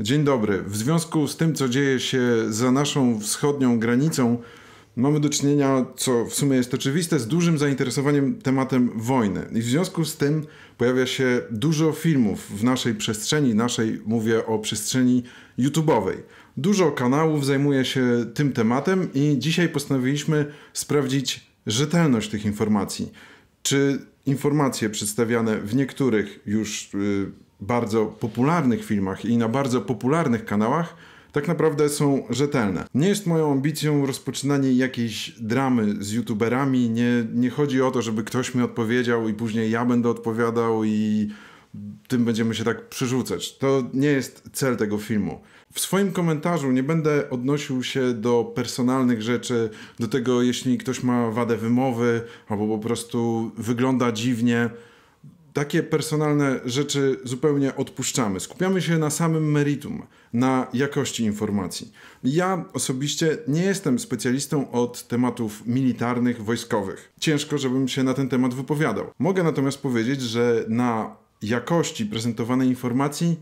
Dzień dobry. W związku z tym, co dzieje się za naszą wschodnią granicą, mamy do czynienia, co w sumie jest oczywiste, z dużym zainteresowaniem tematem wojny. I w związku z tym pojawia się dużo filmów w naszej przestrzeni, naszej, mówię o przestrzeni YouTube'owej. Dużo kanałów zajmuje się tym tematem i dzisiaj postanowiliśmy sprawdzić rzetelność tych informacji. Czy informacje przedstawiane w niektórych już. Yy, bardzo popularnych filmach i na bardzo popularnych kanałach tak naprawdę są rzetelne. Nie jest moją ambicją rozpoczynanie jakiejś dramy z youtuberami. Nie, nie chodzi o to, żeby ktoś mi odpowiedział i później ja będę odpowiadał i tym będziemy się tak przerzucać. To nie jest cel tego filmu. W swoim komentarzu nie będę odnosił się do personalnych rzeczy, do tego, jeśli ktoś ma wadę wymowy albo po prostu wygląda dziwnie takie personalne rzeczy zupełnie odpuszczamy. Skupiamy się na samym meritum, na jakości informacji. Ja osobiście nie jestem specjalistą od tematów militarnych, wojskowych. Ciężko, żebym się na ten temat wypowiadał. Mogę natomiast powiedzieć, że na jakości prezentowanej informacji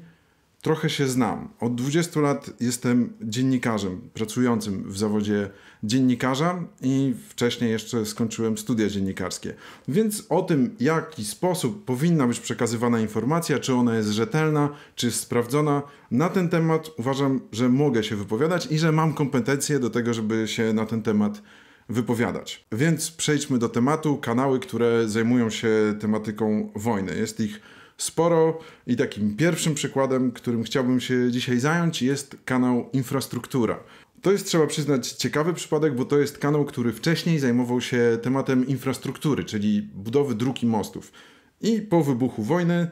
trochę się znam. Od 20 lat jestem dziennikarzem, pracującym w zawodzie dziennikarza i wcześniej jeszcze skończyłem studia dziennikarskie. Więc o tym, jaki sposób powinna być przekazywana informacja, czy ona jest rzetelna, czy sprawdzona, na ten temat uważam, że mogę się wypowiadać i że mam kompetencje do tego, żeby się na ten temat wypowiadać. Więc przejdźmy do tematu. Kanały, które zajmują się tematyką wojny. Jest ich sporo i takim pierwszym przykładem, którym chciałbym się dzisiaj zająć, jest kanał Infrastruktura. To jest, trzeba przyznać, ciekawy przypadek, bo to jest kanał, który wcześniej zajmował się tematem infrastruktury, czyli budowy dróg i mostów. I po wybuchu wojny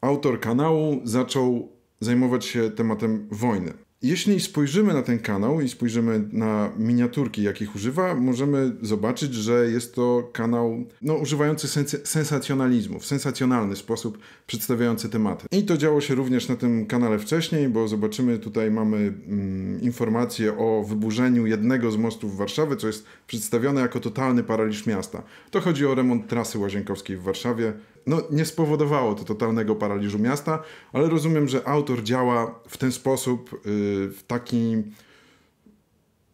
autor kanału zaczął zajmować się tematem wojny. Jeśli spojrzymy na ten kanał i spojrzymy na miniaturki, jakich używa, możemy zobaczyć, że jest to kanał no, używający sens sensacjonalizmu, w sensacjonalny sposób przedstawiający tematy. I to działo się również na tym kanale wcześniej, bo zobaczymy, tutaj mamy mm, o wyburzeniu jednego z mostów w Warszawy, co jest przedstawione jako totalny paraliż miasta. To chodzi o remont trasy łazienkowskiej w Warszawie, no, nie spowodowało to totalnego paraliżu miasta, ale rozumiem, że autor działa w ten sposób, y, w taki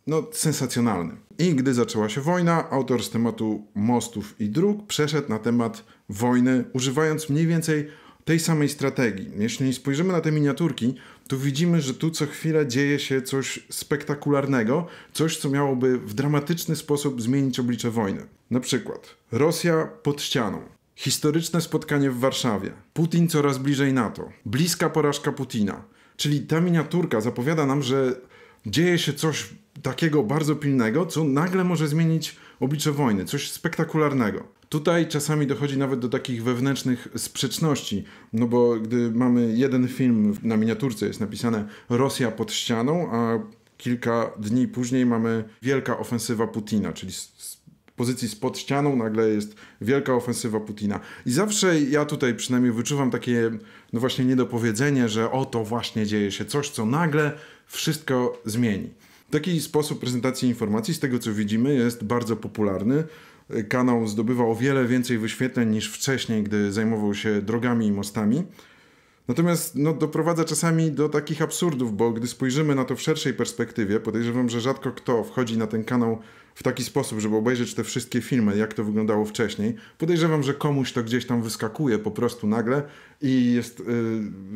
no, sensacjonalny. I gdy zaczęła się wojna, autor z tematu mostów i dróg przeszedł na temat wojny, używając mniej więcej tej samej strategii. Jeśli spojrzymy na te miniaturki, to widzimy, że tu co chwila dzieje się coś spektakularnego, coś, co miałoby w dramatyczny sposób zmienić oblicze wojny. Na przykład Rosja pod ścianą. Historyczne spotkanie w Warszawie. Putin coraz bliżej NATO. Bliska porażka Putina. Czyli ta miniaturka zapowiada nam, że dzieje się coś takiego bardzo pilnego, co nagle może zmienić oblicze wojny, coś spektakularnego. Tutaj czasami dochodzi nawet do takich wewnętrznych sprzeczności, no bo gdy mamy jeden film, na miniaturce jest napisane Rosja pod ścianą, a kilka dni później mamy wielka ofensywa Putina, czyli pozycji spod ścianą, nagle jest wielka ofensywa Putina. I zawsze ja tutaj przynajmniej wyczuwam takie, no właśnie, niedopowiedzenie, że oto właśnie dzieje się coś, co nagle wszystko zmieni. Taki sposób prezentacji informacji, z tego co widzimy, jest bardzo popularny. Kanał zdobywa o wiele więcej wyświetleń niż wcześniej, gdy zajmował się drogami i mostami. Natomiast no, doprowadza czasami do takich absurdów, bo gdy spojrzymy na to w szerszej perspektywie, podejrzewam, że rzadko kto wchodzi na ten kanał w taki sposób, żeby obejrzeć te wszystkie filmy, jak to wyglądało wcześniej, podejrzewam, że komuś to gdzieś tam wyskakuje po prostu nagle i jest y,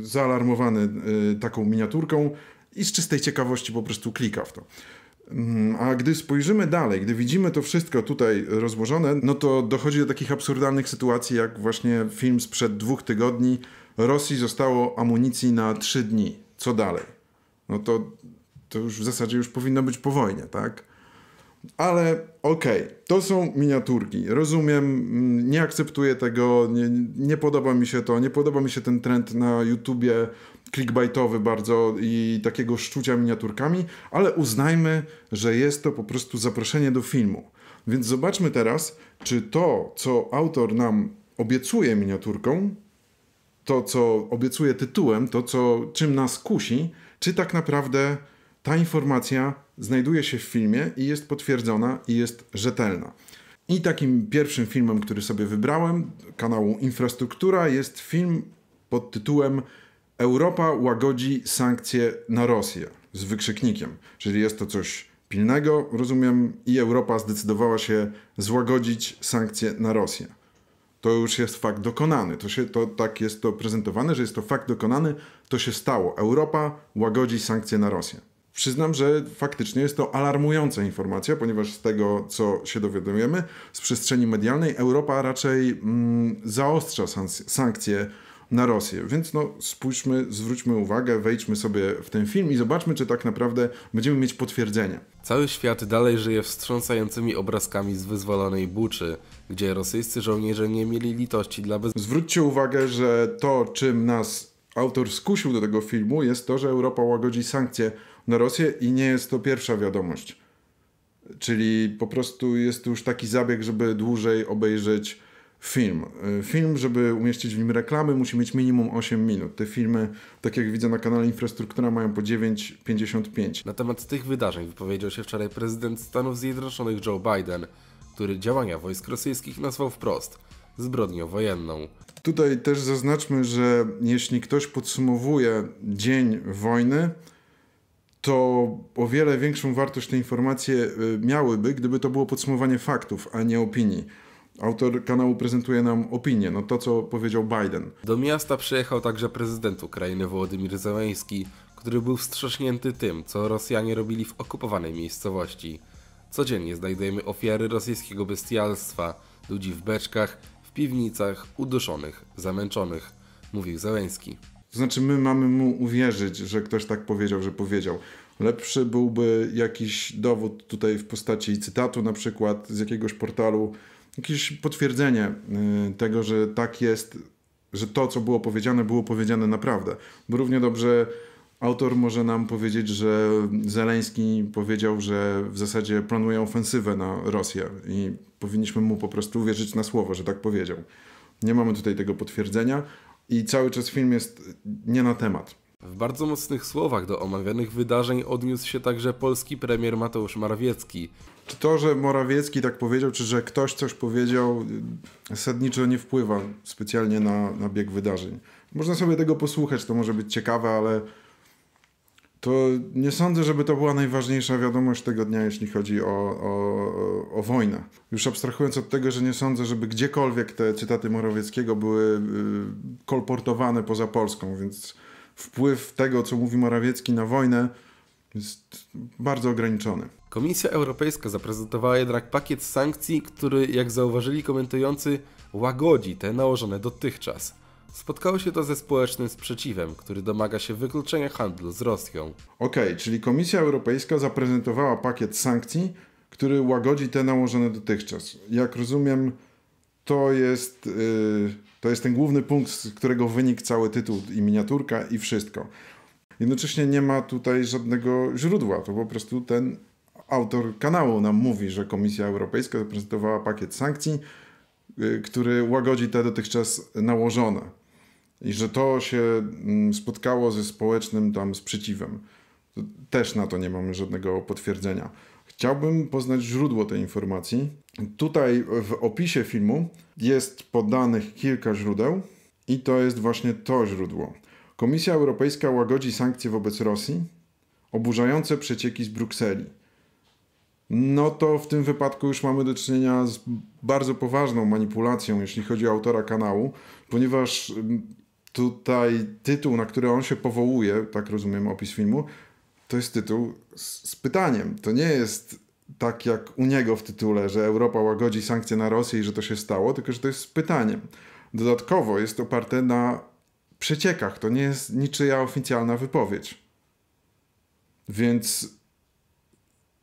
zaalarmowany y, taką miniaturką i z czystej ciekawości po prostu klika w to. Mm, a gdy spojrzymy dalej, gdy widzimy to wszystko tutaj rozłożone, no to dochodzi do takich absurdalnych sytuacji, jak właśnie film sprzed dwóch tygodni. Rosji zostało amunicji na trzy dni. Co dalej? No to, to już w zasadzie już powinno być po wojnie, tak? Ale okej, okay, to są miniaturki. Rozumiem, mm, nie akceptuję tego, nie, nie podoba mi się to, nie podoba mi się ten trend na YouTubie clickbaitowy bardzo i takiego szczucia miniaturkami, ale uznajmy, że jest to po prostu zaproszenie do filmu. Więc zobaczmy teraz, czy to, co autor nam obiecuje miniaturką, to, co obiecuje tytułem, to, co, czym nas kusi, czy tak naprawdę ta informacja znajduje się w filmie i jest potwierdzona i jest rzetelna. I takim pierwszym filmem, który sobie wybrałem, kanału Infrastruktura, jest film pod tytułem Europa łagodzi sankcje na Rosję z wykrzyknikiem. Czyli jest to coś pilnego, rozumiem, i Europa zdecydowała się złagodzić sankcje na Rosję. To już jest fakt dokonany. To, się, to tak jest to prezentowane, że jest to fakt dokonany, to się stało. Europa łagodzi sankcje na Rosję. Przyznam, że faktycznie jest to alarmująca informacja, ponieważ z tego, co się dowiadujemy z przestrzeni medialnej, Europa raczej mm, zaostrza sankcje na Rosję. Więc no, spójrzmy, zwróćmy uwagę, wejdźmy sobie w ten film i zobaczmy, czy tak naprawdę będziemy mieć potwierdzenie. Cały świat dalej żyje wstrząsającymi obrazkami z wyzwolonej buczy, gdzie rosyjscy żołnierze nie mieli litości dla bez... Zwróćcie uwagę, że to, czym nas autor skusił do tego filmu, jest to, że Europa łagodzi sankcje na Rosję i nie jest to pierwsza wiadomość. Czyli po prostu jest już taki zabieg, żeby dłużej obejrzeć film. Film, żeby umieścić w nim reklamy, musi mieć minimum 8 minut. Te filmy, tak jak widzę na kanale Infrastruktura, mają po 9,55. Na temat tych wydarzeń wypowiedział się wczoraj prezydent Stanów Zjednoczonych Joe Biden, który działania wojsk rosyjskich nazwał wprost zbrodnią wojenną. Tutaj też zaznaczmy, że jeśli ktoś podsumowuje dzień wojny, to o wiele większą wartość te informacje y, miałyby, gdyby to było podsumowanie faktów, a nie opinii. Autor kanału prezentuje nam opinię, no to co powiedział Biden. Do miasta przyjechał także prezydent Ukrainy Wołodymir Zełański, który był wstrząśnięty tym, co Rosjanie robili w okupowanej miejscowości. Codziennie znajdujemy ofiary rosyjskiego bestialstwa, ludzi w beczkach piwnicach, uduszonych, zamęczonych, mówił Zeleński. To znaczy, my mamy mu uwierzyć, że ktoś tak powiedział, że powiedział. Lepszy byłby jakiś dowód tutaj w postaci cytatu, na przykład z jakiegoś portalu, jakieś potwierdzenie y, tego, że tak jest, że to, co było powiedziane, było powiedziane naprawdę. Bo równie dobrze Autor może nam powiedzieć, że Zeleński powiedział, że w zasadzie planuje ofensywę na Rosję i powinniśmy mu po prostu uwierzyć na słowo, że tak powiedział. Nie mamy tutaj tego potwierdzenia i cały czas film jest nie na temat. W bardzo mocnych słowach do omawianych wydarzeń odniósł się także polski premier Mateusz Morawiecki. Czy to, że Morawiecki tak powiedział, czy że ktoś coś powiedział, zasadniczo nie wpływa specjalnie na, na bieg wydarzeń. Można sobie tego posłuchać, to może być ciekawe, ale to nie sądzę, żeby to była najważniejsza wiadomość tego dnia, jeśli chodzi o, o, o wojnę. Już abstrahując od tego, że nie sądzę, żeby gdziekolwiek te cytaty Morawieckiego były y, kolportowane poza Polską, więc wpływ tego, co mówi Morawiecki na wojnę jest bardzo ograniczony. Komisja Europejska zaprezentowała jednak pakiet sankcji, który, jak zauważyli komentujący, łagodzi te nałożone dotychczas. Spotkało się to ze społecznym sprzeciwem, który domaga się wykluczenia handlu z Rosją. Okej, okay, czyli Komisja Europejska zaprezentowała pakiet sankcji, który łagodzi te nałożone dotychczas. Jak rozumiem, to jest, yy, to jest ten główny punkt, z którego wynik cały tytuł i miniaturka i wszystko. Jednocześnie nie ma tutaj żadnego źródła, to po prostu ten autor kanału nam mówi, że Komisja Europejska zaprezentowała pakiet sankcji, y, który łagodzi te dotychczas nałożone. I że to się mm, spotkało ze społecznym tam sprzeciwem. Też na to nie mamy żadnego potwierdzenia. Chciałbym poznać źródło tej informacji. Tutaj w opisie filmu jest podanych kilka źródeł i to jest właśnie to źródło. Komisja Europejska łagodzi sankcje wobec Rosji, oburzające przecieki z Brukseli. No to w tym wypadku już mamy do czynienia z bardzo poważną manipulacją, jeśli chodzi o autora kanału, ponieważ mm, tutaj tytuł, na który on się powołuje, tak rozumiem opis filmu, to jest tytuł z, z, pytaniem. To nie jest tak jak u niego w tytule, że Europa łagodzi sankcje na Rosję i że to się stało, tylko że to jest z pytaniem. Dodatkowo jest oparte na przeciekach. To nie jest niczyja oficjalna wypowiedź. Więc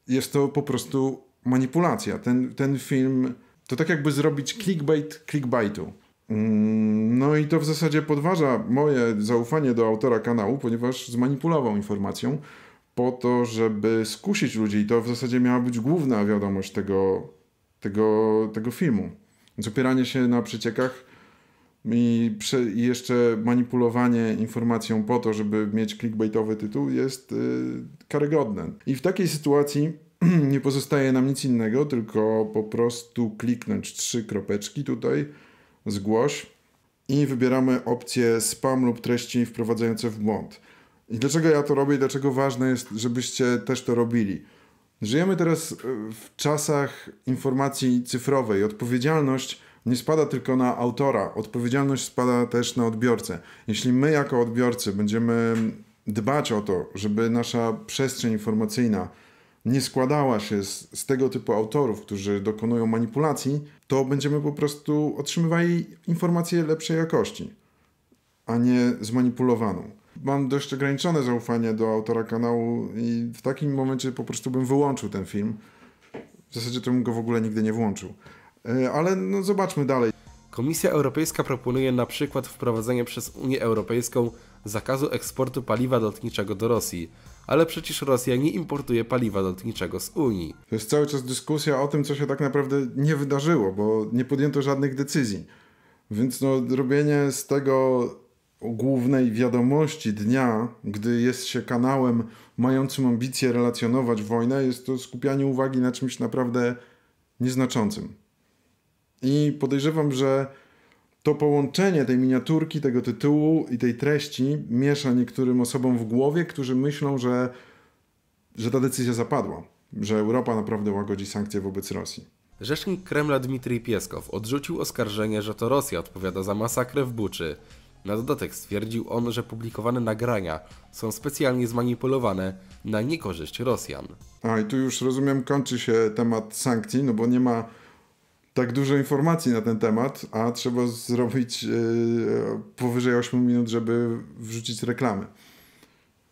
jest to po prostu manipulacja. Ten, ten film to tak jakby zrobić clickbait clickbaitu. Mm, no i to w zasadzie podważa moje zaufanie do autora kanału, ponieważ zmanipulował informacją po to, żeby skusić ludzi i to w zasadzie miała być główna wiadomość tego, tego, tego filmu. Więc opieranie się na przeciekach i, prze, i jeszcze manipulowanie informacją po to, żeby mieć clickbaitowy tytuł jest yy, karygodne. I w takiej sytuacji nie pozostaje nam nic innego, tylko po prostu kliknąć trzy kropeczki tutaj, zgłoś i wybieramy opcję spam lub treści wprowadzające w błąd. I dlaczego ja to robię i dlaczego ważne jest, żebyście też to robili? Żyjemy teraz e, w czasach informacji cyfrowej. Odpowiedzialność nie spada tylko na autora, odpowiedzialność spada też na odbiorcę. Jeśli my, jako odbiorcy, będziemy dbać o to, żeby nasza przestrzeń informacyjna nie składała się z, z tego typu autorów, którzy dokonują manipulacji, to będziemy po prostu otrzymywali informacje lepszej jakości, a nie zmanipulowaną. Mam dość ograniczone zaufanie do autora kanału i w takim momencie po prostu bym wyłączył ten film. W zasadzie to bym go w ogóle nigdy nie włączył. E, ale no zobaczmy dalej. Komisja Europejska proponuje na przykład wprowadzenie przez Unię Europejską zakazu eksportu paliwa lotniczego do Rosji ale przecież Rosja nie importuje paliwa lotniczego z Unii. To jest cały czas dyskusja o tym, co się tak naprawdę nie wydarzyło, bo nie podjęto żadnych decyzji. Więc no, robienie z tego głównej wiadomości dnia, gdy jest się kanałem mającym ambicje relacjonować wojnę, jest to skupianie uwagi na czymś naprawdę nieznaczącym. I podejrzewam, że to połączenie tej miniaturki, tego tytułu i tej treści miesza niektórym osobom w głowie, którzy myślą, że, że ta decyzja zapadła, że Europa naprawdę łagodzi sankcje wobec Rosji. Rzecznik Kremla Dmitrij Pieskow odrzucił oskarżenie, że to Rosja odpowiada za masakrę w Buczy. Na dodatek stwierdził on, że publikowane nagrania są specjalnie zmanipulowane na niekorzyść Rosjan. A i tu już rozumiem kończy się temat sankcji, no bo nie ma tak dużo informacji na ten temat, a trzeba zrobić e, powyżej 8 minut, żeby wrzucić reklamy.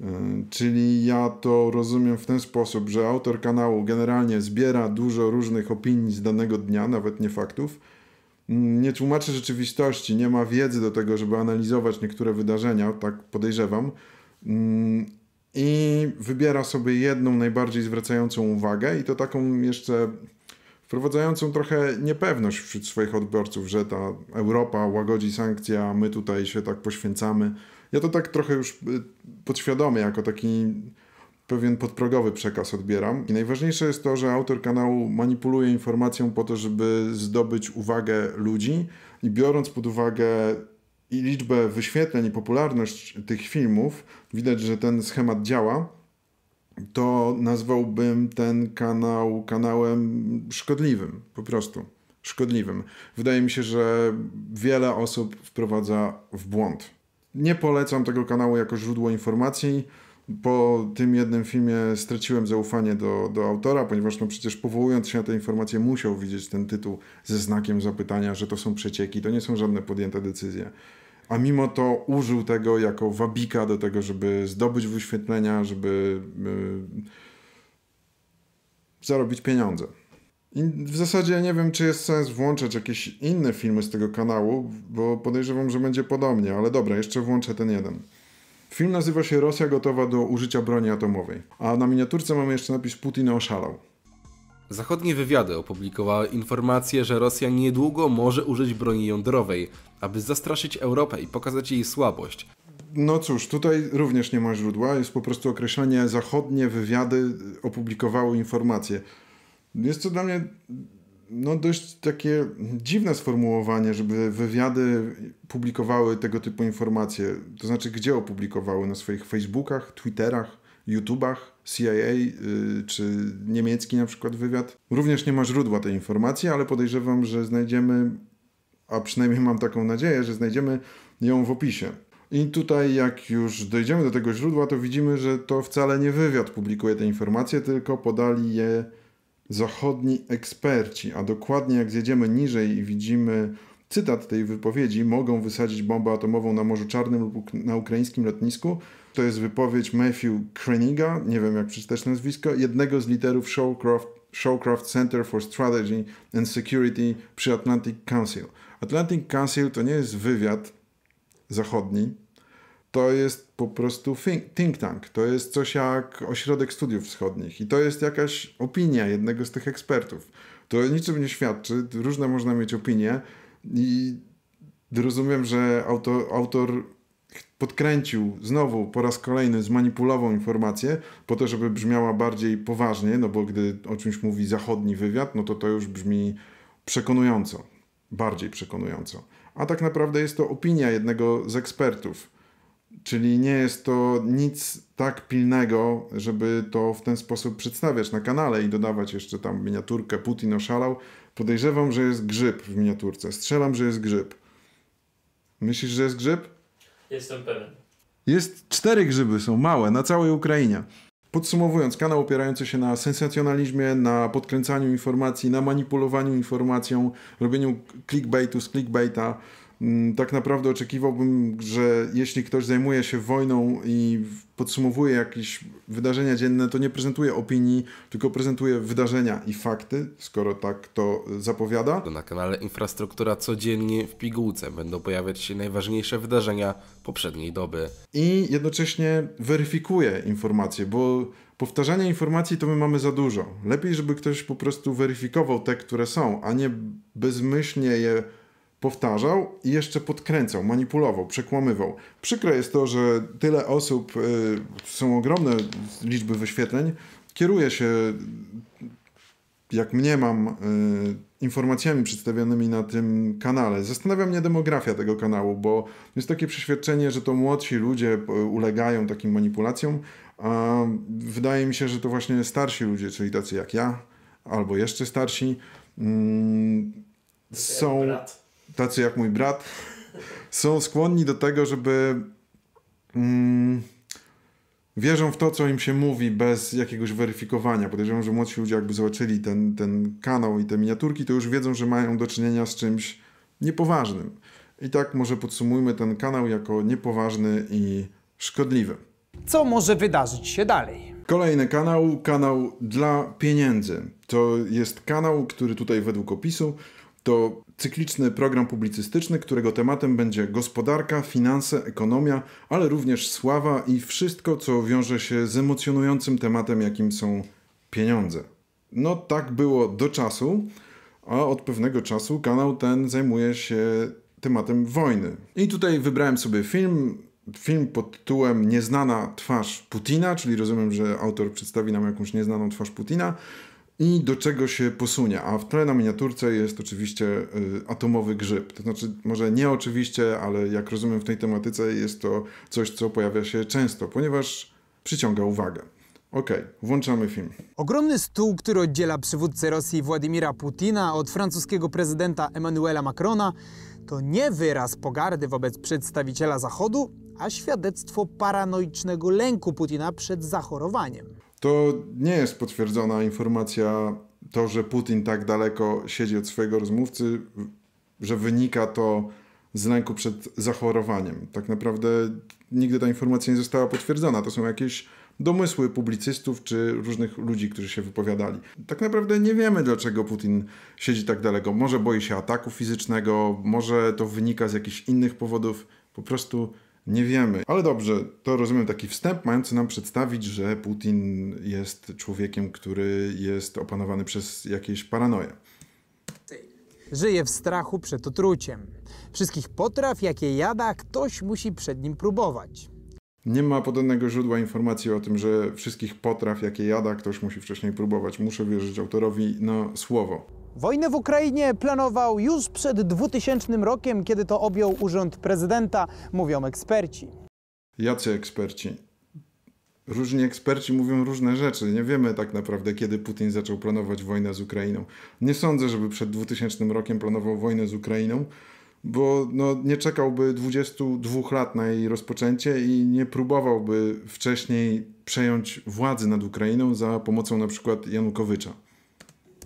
E, czyli ja to rozumiem w ten sposób, że autor kanału generalnie zbiera dużo różnych opinii z danego dnia, nawet nie faktów. Nie tłumaczy rzeczywistości, nie ma wiedzy do tego, żeby analizować niektóre wydarzenia, tak podejrzewam. I wybiera sobie jedną najbardziej zwracającą uwagę, i to taką jeszcze wprowadzającą trochę niepewność wśród swoich odbiorców, że ta Europa łagodzi sankcje, a my tutaj się tak poświęcamy. Ja to tak trochę już y, podświadomie, jako taki pewien podprogowy przekaz odbieram. I najważniejsze jest to, że autor kanału manipuluje informacją po to, żeby zdobyć uwagę ludzi i biorąc pod uwagę i liczbę wyświetleń i popularność tych filmów, widać, że ten schemat działa to nazwałbym ten kanał kanałem szkodliwym, po prostu szkodliwym. Wydaje mi się, że wiele osób wprowadza w błąd. Nie polecam tego kanału jako źródło informacji. Po tym jednym filmie straciłem zaufanie do, do autora, ponieważ no przecież powołując się na te informacje musiał widzieć ten tytuł ze znakiem zapytania, że to są przecieki, to nie są żadne podjęte decyzje a mimo to użył tego jako wabika do tego, żeby zdobyć wyświetlenia, żeby yy, zarobić pieniądze. I w zasadzie ja nie wiem, czy jest sens włączać jakieś inne filmy z tego kanału, bo podejrzewam, że będzie podobnie, ale dobra, jeszcze włączę ten jeden. Film nazywa się Rosja gotowa do użycia broni atomowej, a na miniaturce mamy jeszcze napis Putin oszalał. Zachodnie wywiady opublikowały informację, że Rosja niedługo może użyć broni jądrowej, aby zastraszyć Europę i pokazać jej słabość. No cóż, tutaj również nie ma źródła, jest po prostu określenie zachodnie wywiady opublikowały informacje. Jest to dla mnie no dość takie dziwne sformułowanie, żeby wywiady publikowały tego typu informacje. To znaczy, gdzie opublikowały? Na swoich Facebookach, Twitterach, YouTubach? CIA y, czy niemiecki na przykład wywiad. Również nie ma źródła tej informacji, ale podejrzewam, że znajdziemy, a przynajmniej mam taką nadzieję, że znajdziemy ją w opisie. I tutaj, jak już dojdziemy do tego źródła, to widzimy, że to wcale nie wywiad publikuje te informacje, tylko podali je zachodni eksperci. A dokładnie, jak zjedziemy niżej i widzimy cytat tej wypowiedzi, mogą wysadzić bombę atomową na Morzu Czarnym lub na ukraińskim lotnisku, to jest wypowiedź Matthew Kreniga, nie wiem jak przeczytać nazwisko, jednego z liderów Showcroft, Showcroft Center for Strategy and Security przy Atlantic Council. Atlantic Council to nie jest wywiad zachodni, to jest po prostu think, think tank. To jest coś jak ośrodek studiów wschodnich i to jest jakaś opinia jednego z tych ekspertów. To niczym nie świadczy, różne można mieć opinie i rozumiem, że autor podkręcił znowu po raz kolejny zmanipulował informację po to, żeby brzmiała bardziej poważnie, no bo gdy o czymś mówi zachodni wywiad, no to to już brzmi przekonująco, bardziej przekonująco. A tak naprawdę jest to opinia jednego z ekspertów. Czyli nie jest to nic tak pilnego, żeby to w ten sposób przedstawiać na kanale i dodawać jeszcze tam miniaturkę Putin oszalał. Podejrzewam, że jest grzyb w miniaturce. Strzelam, że jest grzyb. Myślisz, że jest grzyb? Jestem pewien. Jest cztery grzyby, są małe, na całej Ukrainie. Podsumowując, kanał opierający się na sensacjonalizmie, na podkręcaniu informacji, na manipulowaniu informacją, robieniu clickbaitu z clickbaita, Mm, tak naprawdę oczekiwałbym, że jeśli ktoś zajmuje się wojną i podsumowuje jakieś wydarzenia dzienne, to nie prezentuje opinii, tylko prezentuje wydarzenia i fakty, skoro tak to zapowiada. Na kanale Infrastruktura codziennie w pigułce będą pojawiać się najważniejsze wydarzenia poprzedniej doby. I jednocześnie weryfikuje informacje, bo powtarzania informacji to my mamy za dużo. Lepiej, żeby ktoś po prostu weryfikował te, które są, a nie bezmyślnie je powtarzał i jeszcze podkręcał, manipulował, przekłamywał. Przykre jest to, że tyle osób, y, są ogromne liczby wyświetleń, kieruje się, jak mniemam, yy, informacjami przedstawionymi na tym kanale. Zastanawia mnie demografia tego kanału, bo jest takie przeświadczenie, że to młodsi ludzie y, ulegają takim manipulacjom, a wydaje mi się, że to właśnie starsi ludzie, czyli tacy jak ja, albo jeszcze starsi, mm, są... Brat tacy jak mój brat, są skłonni do tego, żeby mm, wierzą w to, co im się mówi, bez jakiegoś weryfikowania. Podejrzewam, że młodsi ludzie, jakby zobaczyli ten, ten kanał i te miniaturki, to już wiedzą, że mają do czynienia z czymś niepoważnym. I tak może podsumujmy ten kanał jako niepoważny i szkodliwy. Co może wydarzyć się dalej? Kolejny kanał, kanał dla pieniędzy. To jest kanał, który tutaj według opisu to cykliczny program publicystyczny, którego tematem będzie gospodarka, finanse, ekonomia, ale również sława i wszystko, co wiąże się z emocjonującym tematem, jakim są pieniądze. No tak było do czasu, a od pewnego czasu kanał ten zajmuje się tematem wojny. I tutaj wybrałem sobie film, film pod tytułem Nieznana twarz Putina, czyli rozumiem, że autor przedstawi nam jakąś nieznaną twarz Putina i do czego się posunie. A w tle na miniaturce jest oczywiście y, atomowy grzyb. To znaczy, może nie oczywiście, ale jak rozumiem w tej tematyce jest to coś, co pojawia się często, ponieważ przyciąga uwagę. Okej, okay, włączamy film. Ogromny stół, który oddziela przywódcę Rosji Władimira Putina od francuskiego prezydenta Emmanuela Macrona, to nie wyraz pogardy wobec przedstawiciela Zachodu, a świadectwo paranoicznego lęku Putina przed zachorowaniem. To nie jest potwierdzona informacja, to, że Putin tak daleko siedzi od swojego rozmówcy, że wynika to z lęku przed zachorowaniem. Tak naprawdę nigdy ta informacja nie została potwierdzona. To są jakieś domysły publicystów czy różnych ludzi, którzy się wypowiadali. Tak naprawdę nie wiemy, dlaczego Putin siedzi tak daleko. Może boi się ataku fizycznego, może to wynika z jakichś innych powodów. Po prostu nie wiemy. Ale dobrze, to rozumiem taki wstęp mający nam przedstawić, że Putin jest człowiekiem, który jest opanowany przez jakieś paranoje. Żyje w strachu przed otruciem. Wszystkich potraw, jakie jada, ktoś musi przed nim próbować. Nie ma podobnego źródła informacji o tym, że wszystkich potraw, jakie jada, ktoś musi wcześniej próbować. Muszę wierzyć autorowi na no, słowo. Wojnę w Ukrainie planował już przed 2000 rokiem, kiedy to objął urząd prezydenta, mówią eksperci. Jacy eksperci? Różni eksperci mówią różne rzeczy. Nie wiemy tak naprawdę, kiedy Putin zaczął planować wojnę z Ukrainą. Nie sądzę, żeby przed 2000 rokiem planował wojnę z Ukrainą, bo no, nie czekałby 22 lat na jej rozpoczęcie i nie próbowałby wcześniej przejąć władzy nad Ukrainą za pomocą na przykład Janukowycza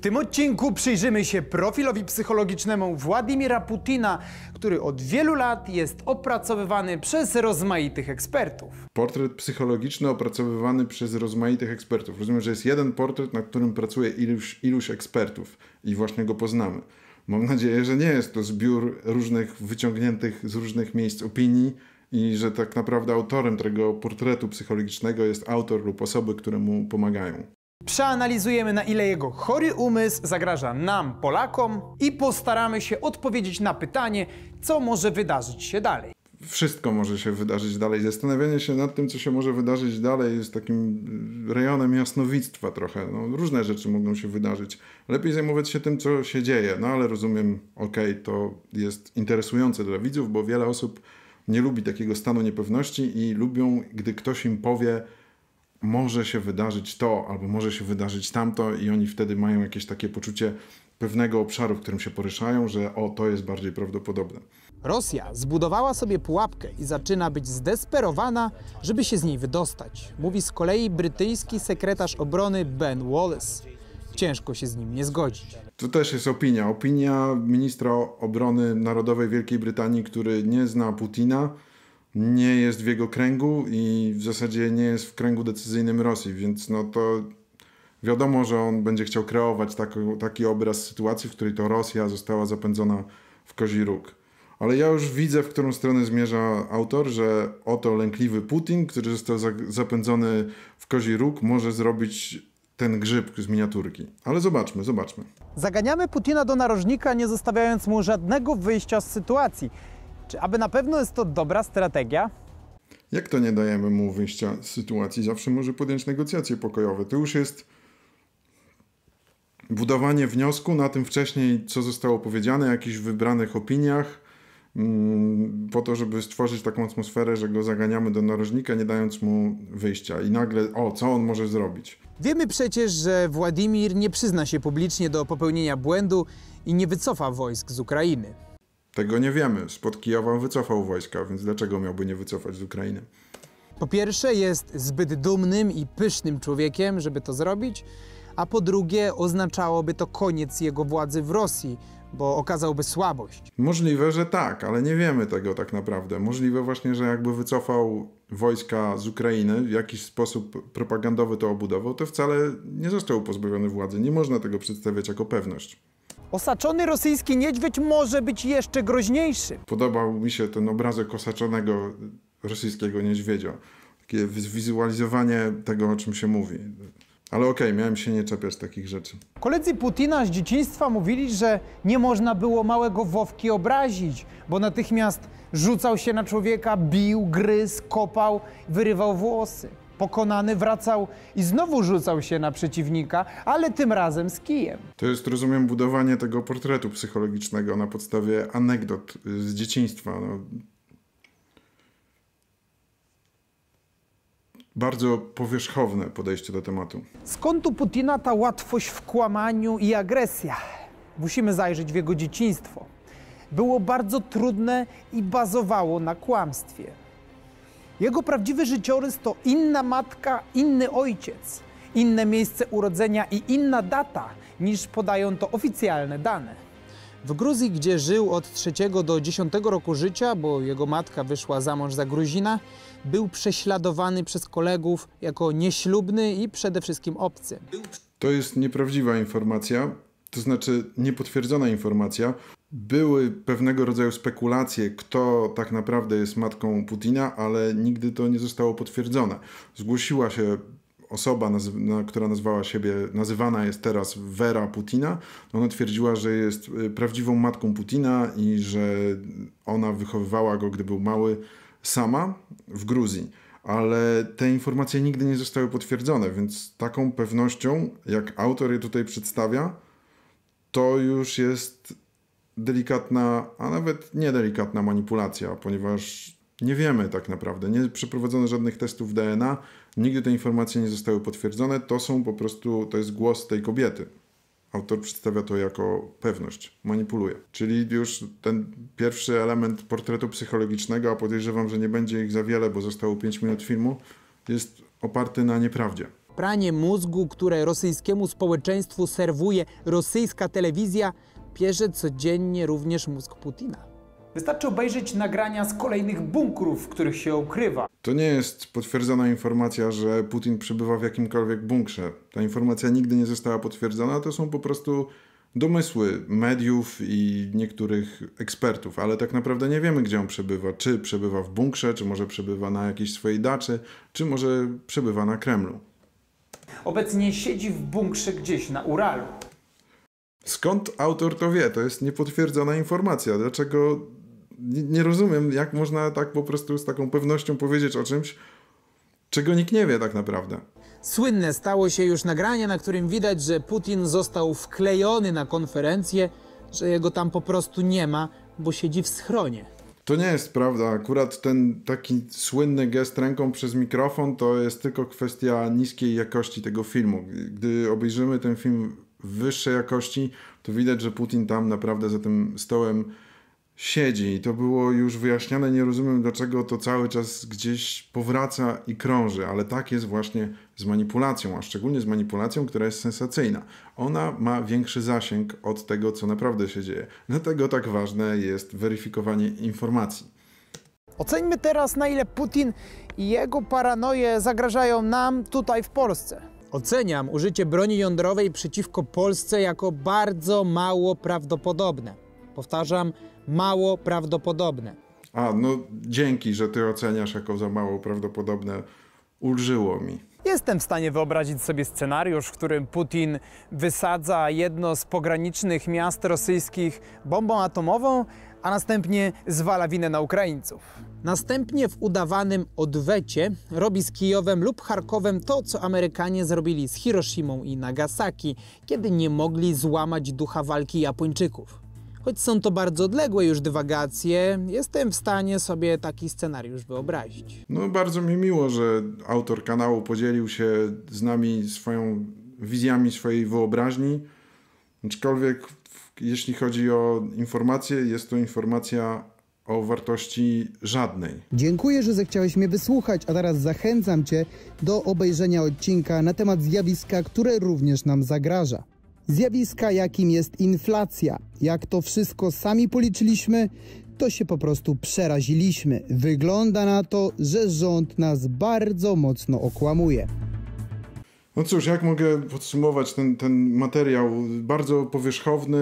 tym odcinku przyjrzymy się profilowi psychologicznemu Władimira Putina, który od wielu lat jest opracowywany przez rozmaitych ekspertów. Portret psychologiczny opracowywany przez rozmaitych ekspertów. Rozumiem, że jest jeden portret, na którym pracuje iluś, iluś ekspertów i właśnie go poznamy. Mam nadzieję, że nie jest to zbiór różnych wyciągniętych z różnych miejsc opinii i że tak naprawdę autorem tego portretu psychologicznego jest autor lub osoby, które mu pomagają. Przeanalizujemy, na ile jego chory umysł zagraża nam, Polakom, i postaramy się odpowiedzieć na pytanie, co może wydarzyć się dalej. Wszystko może się wydarzyć dalej. Zastanawianie się nad tym, co się może wydarzyć dalej, jest takim y, rejonem jasnowictwa trochę. No, różne rzeczy mogą się wydarzyć. Lepiej zajmować się tym, co się dzieje. No ale rozumiem, okej, okay, to jest interesujące dla widzów, bo wiele osób nie lubi takiego stanu niepewności i lubią, gdy ktoś im powie, może się wydarzyć to, albo może się wydarzyć tamto, i oni wtedy mają jakieś takie poczucie pewnego obszaru, w którym się poryszają, że o, to jest bardziej prawdopodobne. Rosja zbudowała sobie pułapkę i zaczyna być zdesperowana, żeby się z niej wydostać, mówi z kolei brytyjski sekretarz obrony Ben Wallace. Ciężko się z nim nie zgodzić. To też jest opinia. Opinia ministra obrony narodowej Wielkiej Brytanii, który nie zna Putina, nie jest w jego kręgu i w zasadzie nie jest w kręgu decyzyjnym Rosji, więc no to wiadomo, że on będzie chciał kreować taki, taki obraz sytuacji, w której to Rosja została zapędzona w kozi róg. Ale ja już widzę, w którą stronę zmierza autor, że oto lękliwy Putin, który został za, zapędzony w kozi róg, może zrobić ten grzyb z miniaturki. Ale zobaczmy, zobaczmy. Zaganiamy Putina do narożnika, nie zostawiając mu żadnego wyjścia z sytuacji. Czy aby na pewno jest to dobra strategia? Jak to nie dajemy mu wyjścia z sytuacji? Zawsze może podjąć negocjacje pokojowe. To już jest budowanie wniosku na tym wcześniej, co zostało powiedziane, jakichś wybranych opiniach, mm, po to, żeby stworzyć taką atmosferę, że go zaganiamy do narożnika, nie dając mu wyjścia. I nagle, o, co on może zrobić? Wiemy przecież, że Władimir nie przyzna się publicznie do popełnienia błędu i nie wycofa wojsk z Ukrainy. Tego nie wiemy. Spod Kijowa wycofał wojska, więc dlaczego miałby nie wycofać z Ukrainy? Po pierwsze, jest zbyt dumnym i pysznym człowiekiem, żeby to zrobić, a po drugie, oznaczałoby to koniec jego władzy w Rosji, bo okazałby słabość. Możliwe, że tak, ale nie wiemy tego tak naprawdę. Możliwe właśnie, że jakby wycofał wojska z Ukrainy, w jakiś sposób propagandowy to obudował, to wcale nie został pozbawiony władzy. Nie można tego przedstawiać jako pewność. Osaczony rosyjski niedźwiedź może być jeszcze groźniejszy. Podobał mi się ten obrazek osaczonego rosyjskiego niedźwiedzia. Takie wizualizowanie tego, o czym się mówi. Ale okej, okay, miałem się nie czepiać takich rzeczy. Koledzy Putina z dzieciństwa mówili, że nie można było małego Wowki obrazić, bo natychmiast rzucał się na człowieka, bił, gryzł, kopał, wyrywał włosy pokonany wracał i znowu rzucał się na przeciwnika, ale tym razem z kijem. To jest, rozumiem, budowanie tego portretu psychologicznego na podstawie anegdot z dzieciństwa. No. Bardzo powierzchowne podejście do tematu. Skąd u Putina ta łatwość w kłamaniu i agresja? Musimy zajrzeć w jego dzieciństwo. Było bardzo trudne i bazowało na kłamstwie. Jego prawdziwy życiorys to inna matka, inny ojciec, inne miejsce urodzenia i inna data niż podają to oficjalne dane. W Gruzji, gdzie żył od 3 do 10 roku życia, bo jego matka wyszła za mąż za Gruzina, był prześladowany przez kolegów jako nieślubny i przede wszystkim obcy. To jest nieprawdziwa informacja, to znaczy niepotwierdzona informacja były pewnego rodzaju spekulacje, kto tak naprawdę jest matką Putina, ale nigdy to nie zostało potwierdzone. Zgłosiła się osoba, która nazywała siebie, nazywana jest teraz Vera Putina, ona twierdziła, że jest y, prawdziwą matką Putina i że ona wychowywała go, gdy był mały, sama w Gruzji. Ale te informacje nigdy nie zostały potwierdzone, więc taką pewnością, jak autor je tutaj przedstawia, to już jest delikatna, a nawet niedelikatna manipulacja, ponieważ nie wiemy tak naprawdę, nie przeprowadzono żadnych testów DNA, nigdy te informacje nie zostały potwierdzone, to są po prostu, to jest głos tej kobiety. Autor przedstawia to jako pewność, manipuluje. Czyli już ten pierwszy element portretu psychologicznego, a podejrzewam, że nie będzie ich za wiele, bo zostało 5 minut filmu, jest oparty na nieprawdzie. Pranie mózgu, które rosyjskiemu społeczeństwu serwuje rosyjska telewizja, pierze codziennie również mózg Putina. Wystarczy obejrzeć nagrania z kolejnych bunkrów, w których się ukrywa. To nie jest potwierdzona informacja, że Putin przebywa w jakimkolwiek bunkrze. Ta informacja nigdy nie została potwierdzona, to są po prostu domysły mediów i niektórych ekspertów, ale tak naprawdę nie wiemy, gdzie on przebywa. Czy przebywa w bunkrze, czy może przebywa na jakiejś swojej daczy, czy może przebywa na Kremlu. Obecnie siedzi w bunkrze gdzieś na Uralu. Skąd autor to wie? To jest niepotwierdzona informacja. Dlaczego nie rozumiem, jak można tak po prostu z taką pewnością powiedzieć o czymś, czego nikt nie wie tak naprawdę. Słynne stało się już nagranie, na którym widać, że Putin został wklejony na konferencję, że jego tam po prostu nie ma, bo siedzi w schronie. To nie jest prawda. Akurat ten taki słynny gest ręką przez mikrofon to jest tylko kwestia niskiej jakości tego filmu. Gdy obejrzymy ten film wyższej jakości, to widać, że Putin tam naprawdę za tym stołem siedzi. I to było już wyjaśniane. Nie rozumiem, dlaczego to cały czas gdzieś powraca i krąży, ale tak jest właśnie z manipulacją, a szczególnie z manipulacją, która jest sensacyjna. Ona ma większy zasięg od tego, co naprawdę się dzieje. Dlatego tak ważne jest weryfikowanie informacji. Oceńmy teraz, na ile Putin i jego paranoje zagrażają nam tutaj w Polsce. Oceniam użycie broni jądrowej przeciwko Polsce jako bardzo mało prawdopodobne. Powtarzam, mało prawdopodobne. A, no dzięki, że ty oceniasz jako za mało prawdopodobne. Ulżyło mi. Jestem w stanie wyobrazić sobie scenariusz, w którym Putin wysadza jedno z pogranicznych miast rosyjskich bombą atomową, a następnie zwala winę na Ukraińców. Następnie w udawanym odwecie robi z Kijowem lub Charkowem to, co Amerykanie zrobili z Hiroshimą i Nagasaki, kiedy nie mogli złamać ducha walki Japończyków. Choć są to bardzo odległe już dywagacje, jestem w stanie sobie taki scenariusz wyobrazić. No bardzo mi miło, że autor kanału podzielił się z nami swoją wizjami swojej wyobraźni, aczkolwiek jeśli chodzi o informację, jest to informacja o wartości żadnej. Dziękuję, że zechciałeś mnie wysłuchać, a teraz zachęcam Cię do obejrzenia odcinka na temat zjawiska, które również nam zagraża. Zjawiska, jakim jest inflacja. Jak to wszystko sami policzyliśmy, to się po prostu przeraziliśmy. Wygląda na to, że rząd nas bardzo mocno okłamuje. No cóż, jak mogę podsumować ten, ten materiał? Bardzo powierzchowny,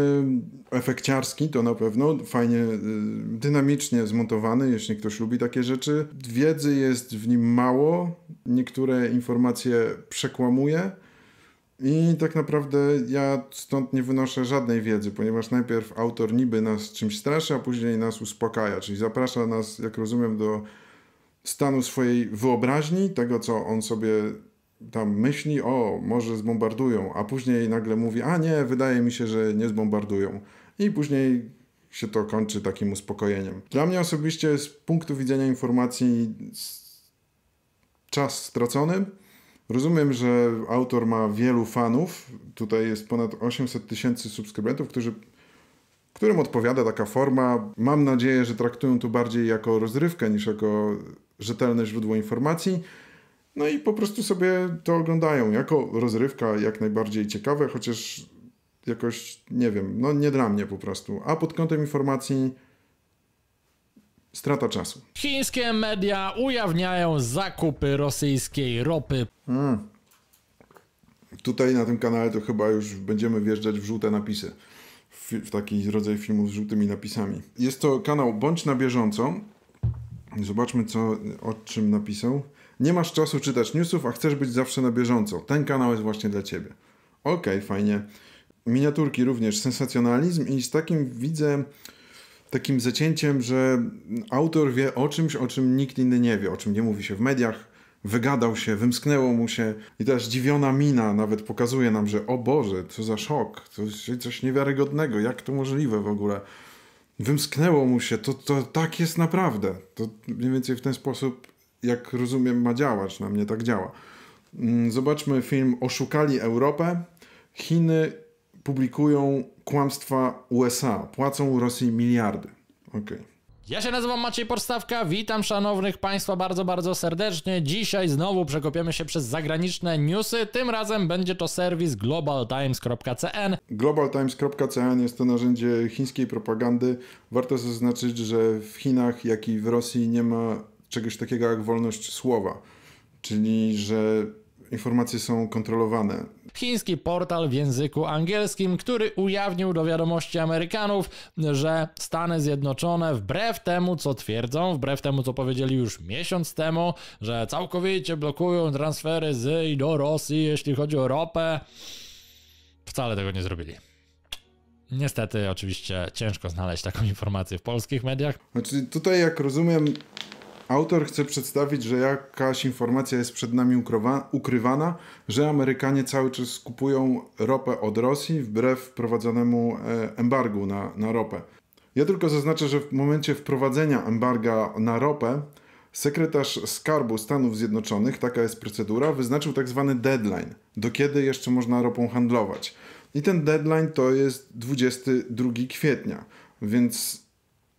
efekciarski to na pewno, fajnie, y, dynamicznie zmontowany, jeśli ktoś lubi takie rzeczy. Wiedzy jest w nim mało, niektóre informacje przekłamuje. I tak naprawdę ja stąd nie wynoszę żadnej wiedzy, ponieważ najpierw autor niby nas czymś straszy, a później nas uspokaja, czyli zaprasza nas, jak rozumiem, do stanu swojej wyobraźni, tego co on sobie tam myśli, o, może zbombardują, a później nagle mówi, a nie, wydaje mi się, że nie zbombardują. I później się to kończy takim uspokojeniem. Dla mnie osobiście z punktu widzenia informacji czas stracony. Rozumiem, że autor ma wielu fanów. Tutaj jest ponad 800 tysięcy subskrybentów, którzy, którym odpowiada taka forma. Mam nadzieję, że traktują to bardziej jako rozrywkę niż jako rzetelne źródło informacji. No i po prostu sobie to oglądają jako rozrywka jak najbardziej ciekawe, chociaż jakoś nie wiem, no nie dla mnie po prostu. A pod kątem informacji strata czasu. Chińskie media ujawniają zakupy rosyjskiej ropy. Hmm. Tutaj na tym kanale to chyba już będziemy wjeżdżać w żółte napisy. W, w taki rodzaj filmu z żółtymi napisami. Jest to kanał Bądź na bieżąco. Zobaczmy, co, o czym napisał. Nie masz czasu czytać newsów, a chcesz być zawsze na bieżąco. Ten kanał jest właśnie dla ciebie. Okej, okay, fajnie. Miniaturki również, sensacjonalizm i z takim widzę takim zacięciem, że autor wie o czymś, o czym nikt inny nie wie, o czym nie mówi się w mediach, wygadał się, wymsknęło mu się i ta zdziwiona mina nawet pokazuje nam, że o Boże, co za szok, coś, coś niewiarygodnego, jak to możliwe w ogóle. Wymsknęło mu się, to, to tak jest naprawdę. To mniej więcej w ten sposób jak rozumiem, ma działać, na mnie tak działa. Mm, zobaczmy film Oszukali Europę. Chiny publikują kłamstwa USA, płacą Rosji miliardy. Okej. Okay. Ja się nazywam Maciej Porstawka, witam szanownych Państwa bardzo, bardzo serdecznie. Dzisiaj znowu przekopiemy się przez zagraniczne newsy, tym razem będzie to serwis globaltimes.cn. Globaltimes.cn jest to narzędzie chińskiej propagandy. Warto zaznaczyć, że w Chinach, jak i w Rosji nie ma czegoś takiego jak wolność słowa, czyli że informacje są kontrolowane. Chiński portal w języku angielskim, który ujawnił do wiadomości Amerykanów, że Stany Zjednoczone, wbrew temu co twierdzą, wbrew temu co powiedzieli już miesiąc temu, że całkowicie blokują transfery z i do Rosji, jeśli chodzi o ropę, wcale tego nie zrobili. Niestety, oczywiście ciężko znaleźć taką informację w polskich mediach. Znaczy, tutaj jak rozumiem, Autor chce przedstawić, że jakaś informacja jest przed nami ukrywana, że Amerykanie cały czas kupują ropę od Rosji wbrew wprowadzonemu e, embargu na, na ropę. Ja tylko zaznaczę, że w momencie wprowadzenia embarga na ropę sekretarz skarbu Stanów Zjednoczonych, taka jest procedura, wyznaczył tak zwany deadline, do kiedy jeszcze można ropą handlować. I ten deadline to jest 22 kwietnia, więc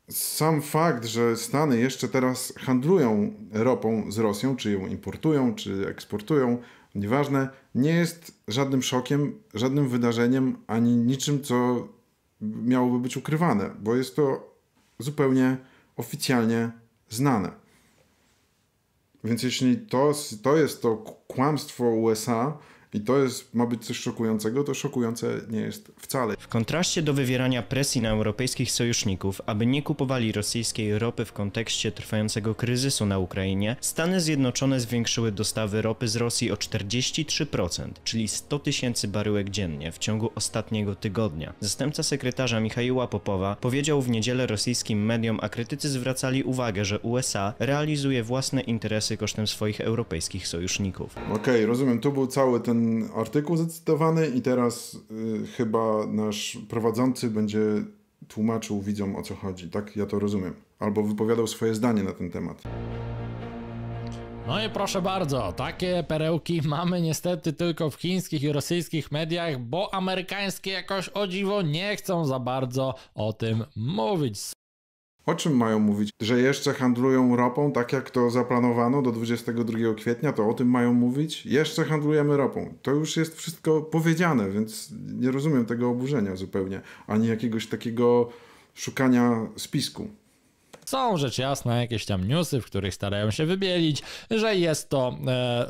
sam fakt, że Stany jeszcze teraz handlują ropą z Rosją, czy ją importują, czy eksportują, nieważne, nie jest żadnym szokiem, żadnym wydarzeniem, ani niczym, co miałoby być ukrywane, bo jest to zupełnie oficjalnie znane. Więc jeśli to, to jest to kłamstwo USA, i to jest, ma być coś szokującego, to szokujące nie jest wcale. W kontraście do wywierania presji na europejskich sojuszników, aby nie kupowali rosyjskiej ropy w kontekście trwającego kryzysu na Ukrainie, Stany Zjednoczone zwiększyły dostawy ropy z Rosji o 43%, czyli 100 tysięcy baryłek dziennie w ciągu ostatniego tygodnia. Zastępca sekretarza Michaiła Popowa powiedział w niedzielę rosyjskim mediom, a krytycy zwracali uwagę, że USA realizuje własne interesy kosztem swoich europejskich sojuszników. Okej, okay, rozumiem, to był cały ten artykuł zacytowany i teraz y, chyba nasz prowadzący będzie tłumaczył widzom o co chodzi, tak? Ja to rozumiem. Albo wypowiadał swoje zdanie na ten temat. No i proszę bardzo, takie perełki mamy niestety tylko w chińskich i rosyjskich mediach, bo amerykańskie jakoś o dziwo nie chcą za bardzo o tym mówić. O czym mają mówić? Że jeszcze handlują ropą, tak jak to zaplanowano do 22 kwietnia, to o tym mają mówić? Jeszcze handlujemy ropą. To już jest wszystko powiedziane, więc nie rozumiem tego oburzenia zupełnie, ani jakiegoś takiego szukania spisku. Są rzecz jasna jakieś tam newsy, w których starają się wybielić, że jest to e,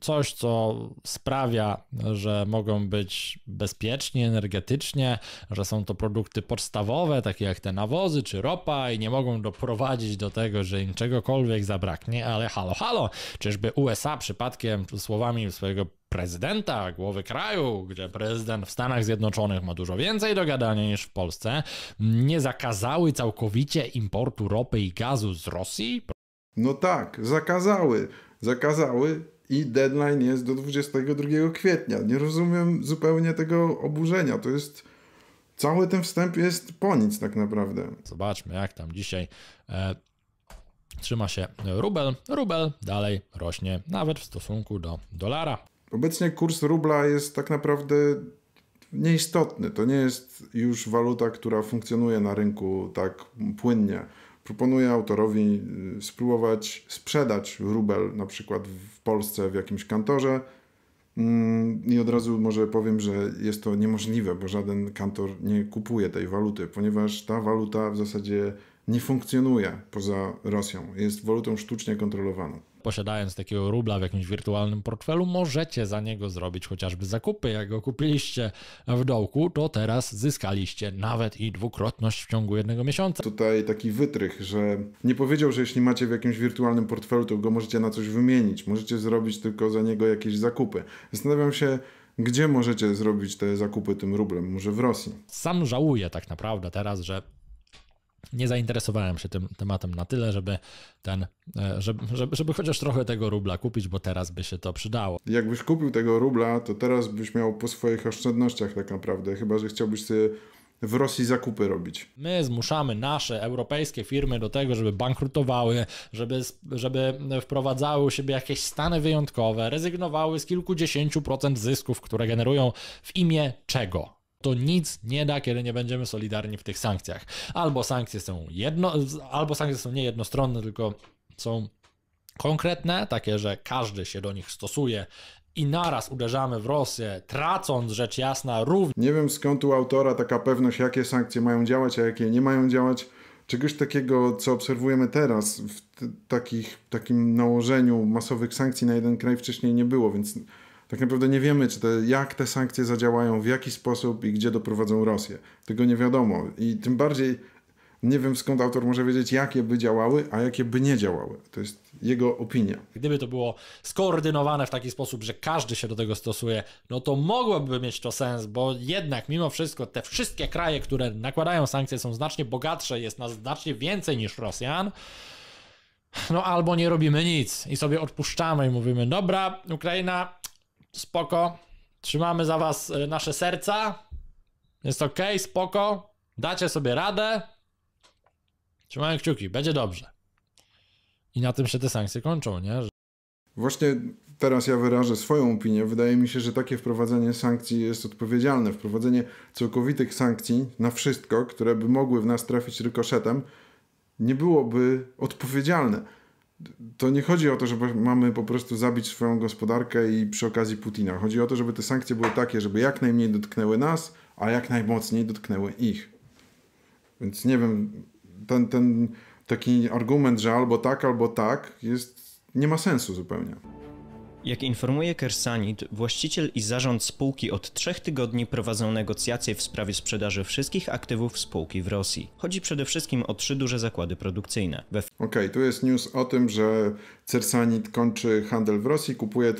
coś, co sprawia, że mogą być bezpiecznie energetycznie, że są to produkty podstawowe, takie jak te nawozy czy ropa i nie mogą doprowadzić do tego, że im czegokolwiek zabraknie, ale halo, halo, czyżby USA przypadkiem słowami swojego prezydenta, głowy kraju, gdzie prezydent w Stanach Zjednoczonych ma dużo więcej do gadania niż w Polsce, nie zakazały całkowicie importu ropy i gazu z Rosji? No tak, zakazały. Zakazały i deadline jest do 22 kwietnia. Nie rozumiem zupełnie tego oburzenia. To jest. Cały ten wstęp jest po nic tak naprawdę. Zobaczmy, jak tam dzisiaj e, trzyma się rubel. Rubel dalej rośnie, nawet w stosunku do dolara. Obecnie kurs rubla jest tak naprawdę nieistotny. To nie jest już waluta, która funkcjonuje na rynku tak płynnie. Proponuję autorowi y, spróbować sprzedać rubel na przykład w Polsce w jakimś kantorze. Mm, I od razu może powiem, że jest to niemożliwe, bo żaden kantor nie kupuje tej waluty, ponieważ ta waluta w zasadzie nie funkcjonuje poza Rosją. Jest walutą sztucznie kontrolowaną posiadając takiego rubla w jakimś wirtualnym portfelu, możecie za niego zrobić chociażby zakupy. Jak go kupiliście w dołku, to teraz zyskaliście nawet i dwukrotność w ciągu jednego miesiąca. Tutaj taki wytrych, że nie powiedział, że jeśli macie w jakimś wirtualnym portfelu, to go możecie na coś wymienić. Możecie zrobić tylko za niego jakieś zakupy. Zastanawiam się, gdzie możecie zrobić te zakupy tym rublem? Może w Rosji? Sam żałuję tak naprawdę teraz, że nie zainteresowałem się tym tematem na tyle, żeby ten, e, żeby, żeby, żeby, chociaż trochę tego rubla kupić, bo teraz by się to przydało. Jakbyś kupił tego rubla, to teraz byś miał po swoich oszczędnościach tak naprawdę, chyba że chciałbyś sobie w Rosji zakupy robić. My zmuszamy nasze europejskie firmy do tego, żeby bankrutowały, żeby, żeby wprowadzały u siebie jakieś stany wyjątkowe, rezygnowały z kilkudziesięciu procent zysków, które generują w imię czego? to nic nie da, kiedy nie będziemy solidarni w tych sankcjach. Albo sankcje są jedno, albo sankcje są nie jednostronne, tylko są konkretne, takie, że każdy się do nich stosuje i naraz uderzamy w Rosję, tracąc rzecz jasna równie. Nie wiem skąd u autora taka pewność, jakie sankcje mają działać, a jakie nie mają działać. Czegoś takiego, co obserwujemy teraz w takich, takim nałożeniu masowych sankcji na jeden kraj wcześniej nie było, więc tak naprawdę nie wiemy, czy te, jak te sankcje zadziałają, w jaki sposób i gdzie doprowadzą Rosję. Tego nie wiadomo. I tym bardziej nie wiem skąd autor może wiedzieć, jakie by działały, a jakie by nie działały. To jest jego opinia. Gdyby to było skoordynowane w taki sposób, że każdy się do tego stosuje, no to mogłoby mieć to sens, bo jednak mimo wszystko te wszystkie kraje, które nakładają sankcje, są znacznie bogatsze, jest nas znacznie więcej niż Rosjan. No albo nie robimy nic i sobie odpuszczamy i mówimy, dobra, Ukraina, spoko. Trzymamy za was y, nasze serca. Jest ok, spoko. Dacie sobie radę. Trzymamy kciuki, będzie dobrze. I na tym się te sankcje kończą, nie? Właśnie teraz ja wyrażę swoją opinię. Wydaje mi się, że takie wprowadzenie sankcji jest odpowiedzialne. Wprowadzenie całkowitych sankcji na wszystko, które by mogły w nas trafić rykoszetem, nie byłoby odpowiedzialne to nie chodzi o to, że mamy po prostu zabić swoją gospodarkę i przy okazji Putina. Chodzi o to, żeby te sankcje były takie, żeby jak najmniej dotknęły nas, a jak najmocniej dotknęły ich. Więc nie wiem, ten, ten taki argument, że albo tak, albo tak, jest, nie ma sensu zupełnie. Jak informuje Kersanit, właściciel i zarząd spółki od trzech tygodni prowadzą negocjacje w sprawie sprzedaży wszystkich aktywów spółki w Rosji. Chodzi przede wszystkim o trzy duże zakłady produkcyjne. We... Okej, okay, tu jest news o tym, że Kersanit kończy handel w Rosji, kupuje,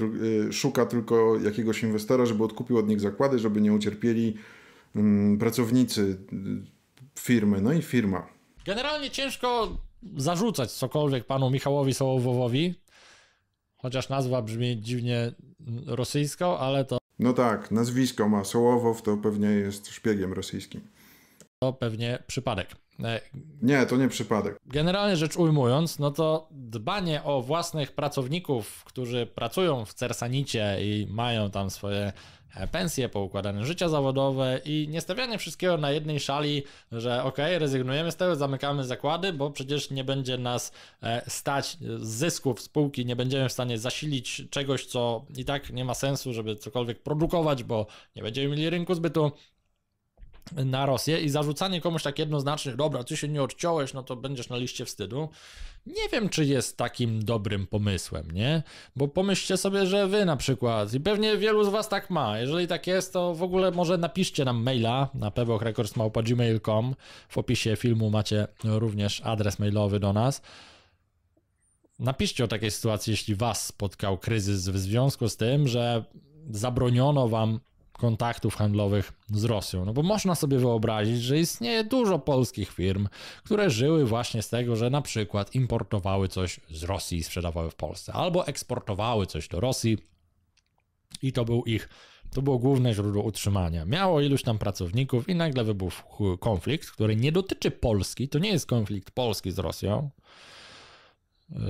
y, szuka tylko jakiegoś inwestora, żeby odkupił od nich zakłady, żeby nie ucierpieli um, pracownicy y, firmy, no i firma. Generalnie ciężko zarzucać cokolwiek panu Michałowi Sołowowowi, Chociaż nazwa brzmi dziwnie rosyjsko, ale to. No tak, nazwisko ma Sołowow, to pewnie jest szpiegiem rosyjskim. To pewnie przypadek. E, nie, to nie przypadek. Generalnie rzecz ujmując, no to dbanie o własnych pracowników, którzy pracują w Cersanicie i mają tam swoje E, pensje, poukładane życia zawodowe i nie stawianie wszystkiego na jednej szali, że ok, rezygnujemy z tego, zamykamy zakłady, bo przecież nie będzie nas e, stać z zysków spółki, nie będziemy w stanie zasilić czegoś, co i tak nie ma sensu, żeby cokolwiek produkować, bo nie będziemy mieli rynku zbytu na Rosję i zarzucanie komuś tak jednoznacznie, dobra, ty się nie odciąłeś, no to będziesz na liście wstydu nie wiem, czy jest takim dobrym pomysłem, nie? Bo pomyślcie sobie, że wy na przykład, i pewnie wielu z was tak ma, jeżeli tak jest, to w ogóle może napiszcie nam maila na pewokrekordsmałpa.gmail.com, w opisie filmu macie również adres mailowy do nas. Napiszcie o takiej sytuacji, jeśli was spotkał kryzys w związku z tym, że zabroniono wam kontaktów handlowych z Rosją. No bo można sobie wyobrazić, że istnieje dużo polskich firm, które żyły właśnie z tego, że na przykład importowały coś z Rosji i sprzedawały w Polsce, albo eksportowały coś do Rosji i to był ich to było główne źródło utrzymania. Miało iluś tam pracowników i nagle wybuchł konflikt, który nie dotyczy Polski, to nie jest konflikt Polski z Rosją.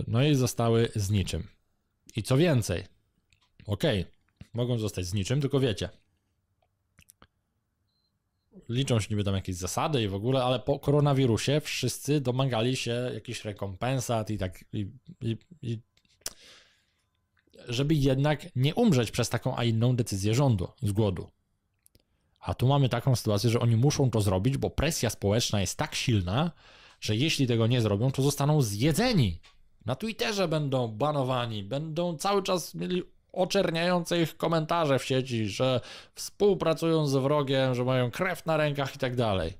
No i zostały z niczym. I co więcej, okej, okay, mogą zostać z niczym, tylko wiecie, liczą się niby tam jakieś zasady i w ogóle, ale po koronawirusie wszyscy domagali się jakichś rekompensat i tak, i, i, i żeby jednak nie umrzeć przez taką, a inną decyzję rządu z głodu. A tu mamy taką sytuację, że oni muszą to zrobić, bo presja społeczna jest tak silna, że jeśli tego nie zrobią, to zostaną zjedzeni. Na Twitterze będą banowani, będą cały czas mieli oczerniające ich komentarze w sieci, że współpracują z wrogiem, że mają krew na rękach i tak dalej.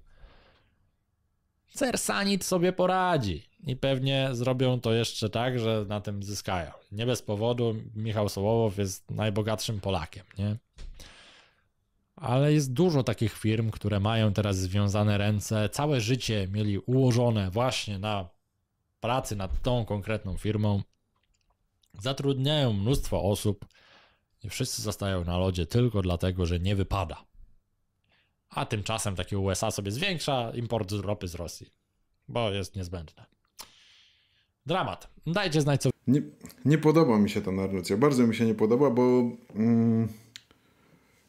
Cersanit sobie poradzi i pewnie zrobią to jeszcze tak, że na tym zyskają. Nie bez powodu Michał Sołowow jest najbogatszym Polakiem, nie? Ale jest dużo takich firm, które mają teraz związane ręce, całe życie mieli ułożone właśnie na pracy nad tą konkretną firmą Zatrudniają mnóstwo osób i wszyscy zostają na lodzie tylko dlatego, że nie wypada. A tymczasem takie USA sobie zwiększa import ropy z Rosji, bo jest niezbędne. Dramat. Dajcie znać co. Nie, nie podoba mi się ta narracja. Bardzo mi się nie podoba, bo. Mm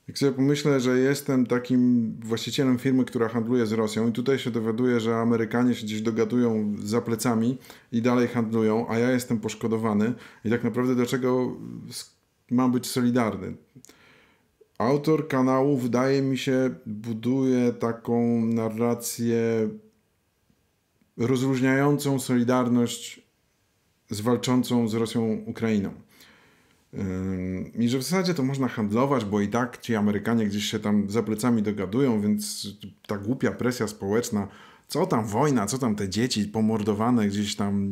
jak sobie pomyślę, że jestem takim właścicielem firmy, która handluje z Rosją i tutaj się dowiaduję, że Amerykanie się gdzieś dogadują za plecami i dalej handlują, a ja jestem poszkodowany i tak naprawdę do czego mam być solidarny? Autor kanału wydaje mi się buduje taką narrację rozróżniającą solidarność z walczącą z Rosją Ukrainą. I że w zasadzie to można handlować, bo i tak ci Amerykanie gdzieś się tam za plecami dogadują, więc ta głupia presja społeczna, co tam wojna, co tam te dzieci pomordowane gdzieś tam,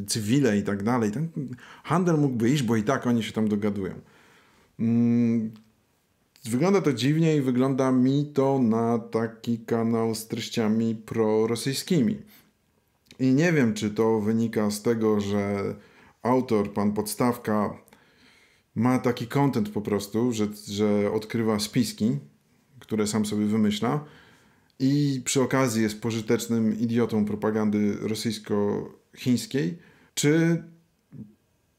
y, cywile i tak dalej. Ten handel mógłby iść, bo i tak oni się tam dogadują. Wygląda to dziwnie i wygląda mi to na taki kanał z treściami prorosyjskimi. I nie wiem, czy to wynika z tego, że autor, pan Podstawka, ma taki content po prostu, że, że odkrywa spiski, które sam sobie wymyśla i przy okazji jest pożytecznym idiotą propagandy rosyjsko-chińskiej, czy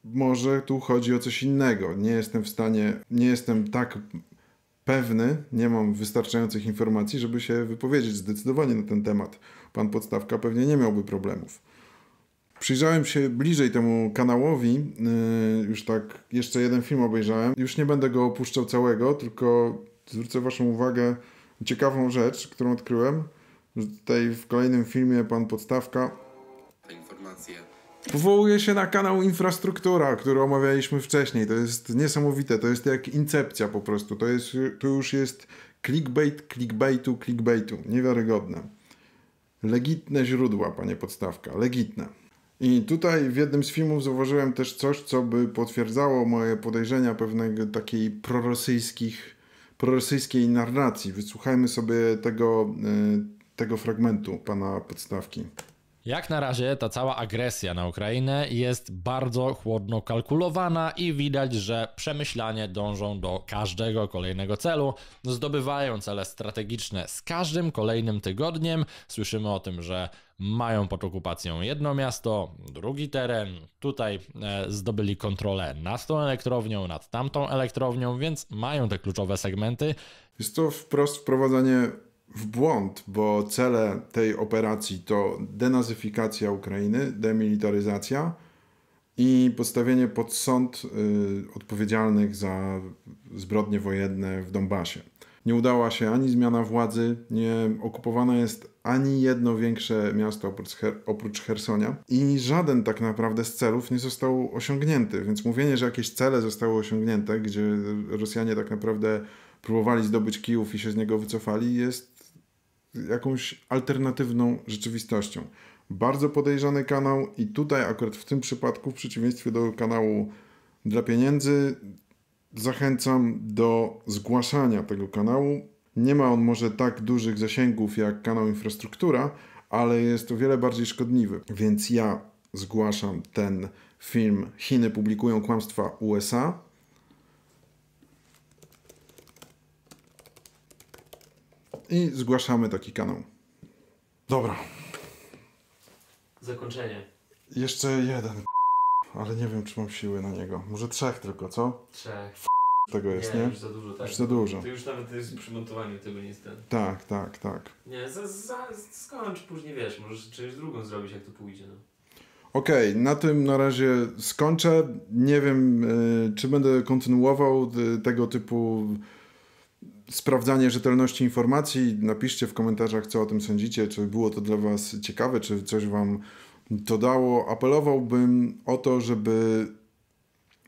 może tu chodzi o coś innego. Nie jestem w stanie, nie jestem tak pewny, nie mam wystarczających informacji, żeby się wypowiedzieć zdecydowanie na ten temat. Pan Podstawka pewnie nie miałby problemów. Przyjrzałem się bliżej temu kanałowi, y, już tak, jeszcze jeden film obejrzałem. Już nie będę go opuszczał całego, tylko zwrócę Waszą uwagę ciekawą rzecz, którą odkryłem, że tutaj w kolejnym filmie pan Podstawka Powołuje się na kanał Infrastruktura, który omawialiśmy wcześniej. To jest niesamowite, to jest jak incepcja po prostu. To, jest, to już jest clickbait, clickbaitu, clickbaitu. Niewiarygodne. Legitne źródła, panie podstawka, legitne. I tutaj w jednym z filmów zauważyłem też coś, co by potwierdzało moje podejrzenia pewnego takiej prorosyjskich, prorosyjskiej narracji. Wysłuchajmy sobie tego, e, tego fragmentu pana podstawki. Jak na razie ta cała agresja na Ukrainę jest bardzo chłodno kalkulowana i widać, że przemyślanie dążą do każdego kolejnego celu, zdobywają cele strategiczne z każdym kolejnym tygodniem. Słyszymy o tym, że mają pod okupacją jedno miasto, drugi teren, tutaj e, zdobyli kontrolę nad tą elektrownią, nad tamtą elektrownią, więc mają te kluczowe segmenty. Jest to wprost wprowadzanie w błąd, bo cele tej operacji to denazyfikacja Ukrainy, demilitaryzacja i postawienie pod sąd y, odpowiedzialnych za zbrodnie wojenne w Donbasie. Nie udała się ani zmiana władzy, nie okupowane jest ani jedno większe miasto oprócz, Her oprócz Hersonia i żaden tak naprawdę z celów nie został osiągnięty. Więc mówienie, że jakieś cele zostały osiągnięte, gdzie Rosjanie tak naprawdę próbowali zdobyć Kijów i się z niego wycofali, jest jakąś alternatywną rzeczywistością. Bardzo podejrzany kanał i tutaj akurat w tym przypadku, w przeciwieństwie do kanału dla pieniędzy, zachęcam do zgłaszania tego kanału. Nie ma on może tak dużych zasięgów jak kanał Infrastruktura, ale jest o wiele bardziej szkodliwy. Więc ja zgłaszam ten film Chiny publikują kłamstwa USA i zgłaszamy taki kanał. Dobra. Zakończenie. Jeszcze jeden, ale nie wiem, czy mam siły na niego. Może trzech tylko, co? Trzech. Tego jest, nie? Już za dużo, tak. Już za dużo. To już nawet jest przymontowanie tego niestety. Tak, tak, tak. Nie, za, za, skończ później, wiesz, możesz czymś drugą zrobić, jak to pójdzie, no. Okej, okay, na tym na razie skończę. Nie wiem, y, czy będę kontynuował y, tego typu sprawdzanie rzetelności informacji. Napiszcie w komentarzach, co o tym sądzicie, czy było to dla Was ciekawe, czy coś Wam to dało. Apelowałbym o to, żeby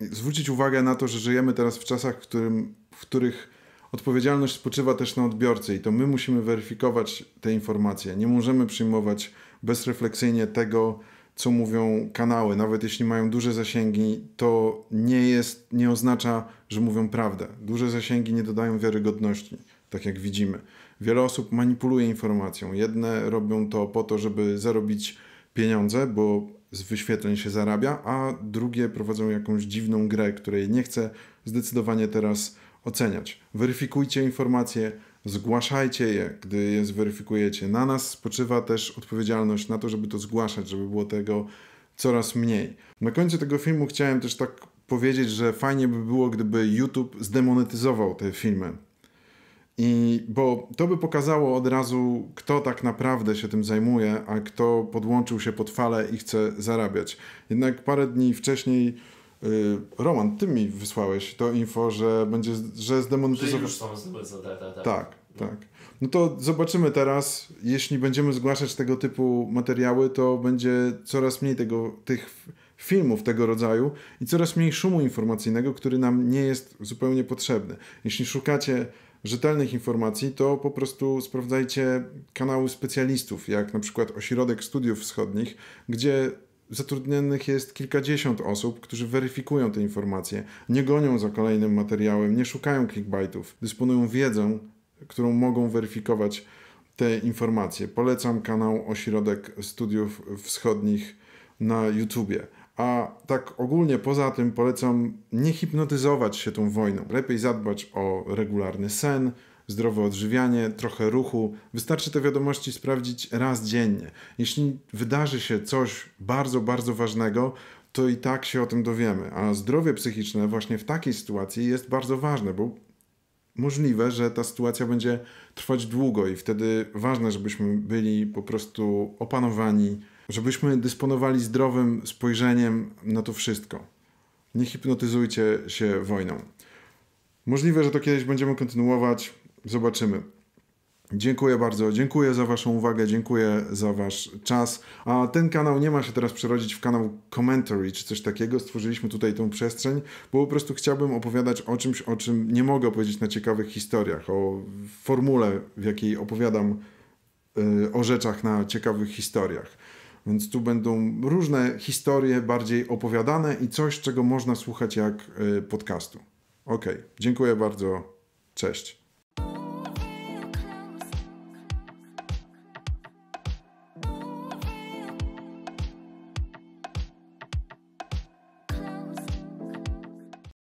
zwrócić uwagę na to, że żyjemy teraz w czasach, w, którym, w których odpowiedzialność spoczywa też na odbiorcy i to my musimy weryfikować te informacje. Nie możemy przyjmować bezrefleksyjnie tego, co mówią kanały, nawet jeśli mają duże zasięgi, to nie jest, nie oznacza, że mówią prawdę. Duże zasięgi nie dodają wiarygodności, tak jak widzimy. Wiele osób manipuluje informacją. Jedne robią to po to, żeby zarobić pieniądze, bo z wyświetleń się zarabia, a drugie prowadzą jakąś dziwną grę, której nie chcę zdecydowanie teraz oceniać. Weryfikujcie informacje, Zgłaszajcie je, gdy je zweryfikujecie. Na nas spoczywa też odpowiedzialność na to, żeby to zgłaszać, żeby było tego coraz mniej. Na końcu tego filmu chciałem też tak powiedzieć, że fajnie by było, gdyby YouTube zdemonetyzował te filmy. I bo to by pokazało od razu, kto tak naprawdę się tym zajmuje, a kto podłączył się pod falę i chce zarabiać. Jednak parę dni wcześniej Y, Roman, ty mi wysłałeś to info, że będzie, że zdemonetyzowane. Że już są tak, tak. Tak, tak. No to zobaczymy teraz, jeśli będziemy zgłaszać tego typu materiały, to będzie coraz mniej tego, tych filmów tego rodzaju i coraz mniej szumu informacyjnego, który nam nie jest zupełnie potrzebny. Jeśli szukacie rzetelnych informacji, to po prostu sprawdzajcie kanały specjalistów, jak na przykład Ośrodek Studiów Wschodnich, gdzie zatrudnionych jest kilkadziesiąt osób, którzy weryfikują te informacje, nie gonią za kolejnym materiałem, nie szukają clickbaitów, dysponują wiedzą, którą mogą weryfikować te informacje. Polecam kanał Ośrodek Studiów Wschodnich na YouTubie. A tak ogólnie poza tym polecam nie hipnotyzować się tą wojną. Lepiej zadbać o regularny sen, zdrowe odżywianie, trochę ruchu. Wystarczy te wiadomości sprawdzić raz dziennie. Jeśli wydarzy się coś bardzo, bardzo ważnego, to i tak się o tym dowiemy. A zdrowie psychiczne właśnie w takiej sytuacji jest bardzo ważne, bo możliwe, że ta sytuacja będzie trwać długo i wtedy ważne, żebyśmy byli po prostu opanowani, żebyśmy dysponowali zdrowym spojrzeniem na to wszystko. Nie hipnotyzujcie się wojną. Możliwe, że to kiedyś będziemy kontynuować. Zobaczymy. Dziękuję bardzo, dziękuję za Waszą uwagę, dziękuję za Wasz czas. A ten kanał nie ma się teraz przerodzić w kanał commentary czy coś takiego. Stworzyliśmy tutaj tą przestrzeń, bo po prostu chciałbym opowiadać o czymś, o czym nie mogę opowiedzieć na ciekawych historiach, o formule, w jakiej opowiadam yy, o rzeczach na ciekawych historiach. Więc tu będą różne historie bardziej opowiadane i coś, czego można słuchać jak y, podcastu. Ok, dziękuję bardzo. Cześć. you